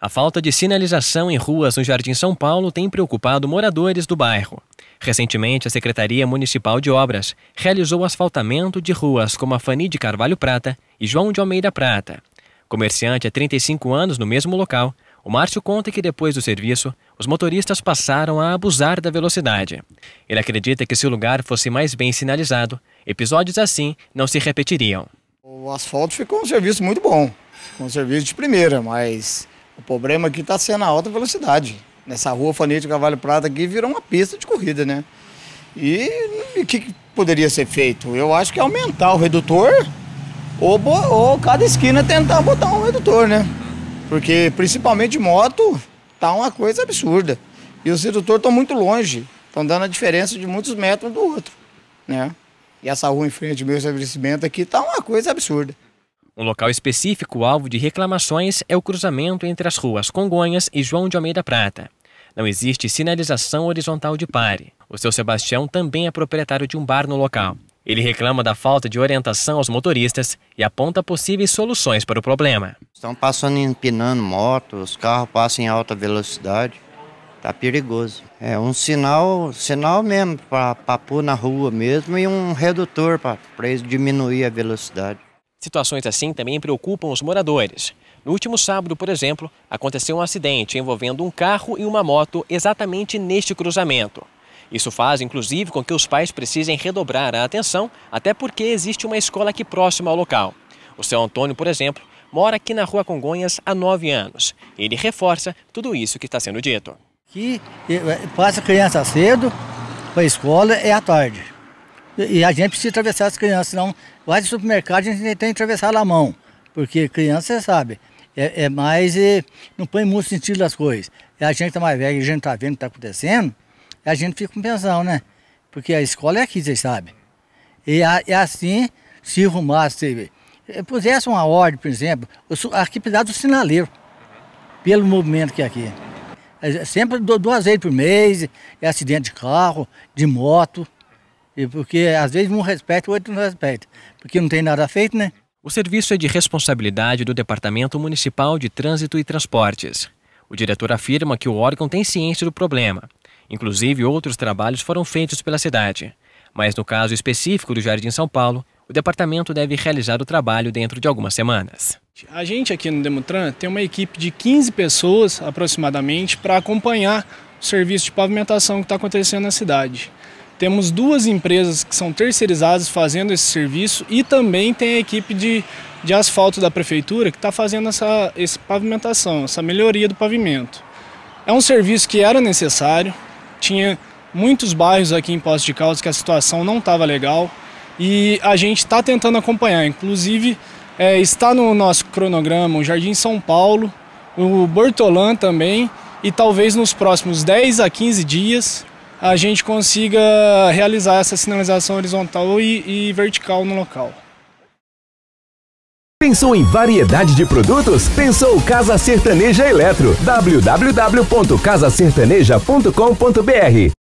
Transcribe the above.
A falta de sinalização em ruas no Jardim São Paulo tem preocupado moradores do bairro. Recentemente, a Secretaria Municipal de Obras realizou asfaltamento de ruas como a Fani de Carvalho Prata e João de Almeida Prata. Comerciante há é 35 anos no mesmo local, o Márcio conta que depois do serviço, os motoristas passaram a abusar da velocidade. Ele acredita que se o lugar fosse mais bem sinalizado, episódios assim não se repetiriam. O asfalto ficou um serviço muito bom, um serviço de primeira, mas o problema aqui está sendo a alta velocidade. Nessa rua Fanete Cavalho Prata aqui virou uma pista de corrida, né? E o que poderia ser feito? Eu acho que é aumentar o redutor ou, ou cada esquina tentar botar um redutor, né? Porque principalmente moto tá uma coisa absurda. E os redutores estão muito longe, estão dando a diferença de muitos metros do outro, né? E essa rua em frente ao meu estabelecimento aqui tá uma coisa absurda. Um local específico alvo de reclamações é o cruzamento entre as ruas Congonhas e João de Almeida Prata. Não existe sinalização horizontal de pare. O seu Sebastião também é proprietário de um bar no local. Ele reclama da falta de orientação aos motoristas e aponta possíveis soluções para o problema. Estão passando empinando motos, os carros passam em alta velocidade. Tá perigoso. É um sinal, sinal mesmo para pôr na rua mesmo e um redutor para eles diminuir a velocidade. Situações assim também preocupam os moradores. No último sábado, por exemplo, aconteceu um acidente envolvendo um carro e uma moto exatamente neste cruzamento. Isso faz, inclusive, com que os pais precisem redobrar a atenção, até porque existe uma escola aqui próxima ao local. O seu Antônio, por exemplo, mora aqui na Rua Congonhas há nove anos. Ele reforça tudo isso que está sendo dito. Aqui eh, eh, passa criança cedo, para a escola é à tarde. E a gente precisa atravessar as crianças, senão vai no supermercado a gente tem que atravessar a mão, porque criança, você sabe, é, é mais, é, não põe muito sentido das coisas. É a gente que tá mais velho, a gente tá vendo o que tá acontecendo, a gente fica com pensão, né? Porque a escola é aqui, vocês sabem. E, a, assim, se arrumasse, se pusesse uma ordem, por exemplo, aqui precisava do sinaleiro, pelo movimento que é aqui. É, é sempre duas vezes por mês, é acidente de carro, de moto. E porque às vezes um respeita, o outro não respeita. Porque não tem nada feito, né? O serviço é de responsabilidade do Departamento Municipal de Trânsito e Transportes. O diretor afirma que o órgão tem ciência do problema. Inclusive, outros trabalhos foram feitos pela cidade. Mas no caso específico do Jardim São Paulo, o departamento deve realizar o trabalho dentro de algumas semanas. A gente aqui no Demutran tem uma equipe de 15 pessoas aproximadamente para acompanhar o serviço de pavimentação que está acontecendo na cidade. Temos duas empresas que são terceirizadas fazendo esse serviço e também tem a equipe de, de asfalto da prefeitura que está fazendo essa, essa pavimentação, essa melhoria do pavimento. É um serviço que era necessário, tinha muitos bairros aqui em Poços de Caldas que a situação não estava legal e a gente está tentando acompanhar. Inclusive, é, está no nosso cronograma o Jardim São Paulo, o Bortolã também e talvez nos próximos 10 a 15 dias a gente consiga realizar essa sinalização horizontal e, e vertical no local. Pensou em variedade de produtos? Pensou Casa Sertaneja Eletro. www.casasertaneja.com.br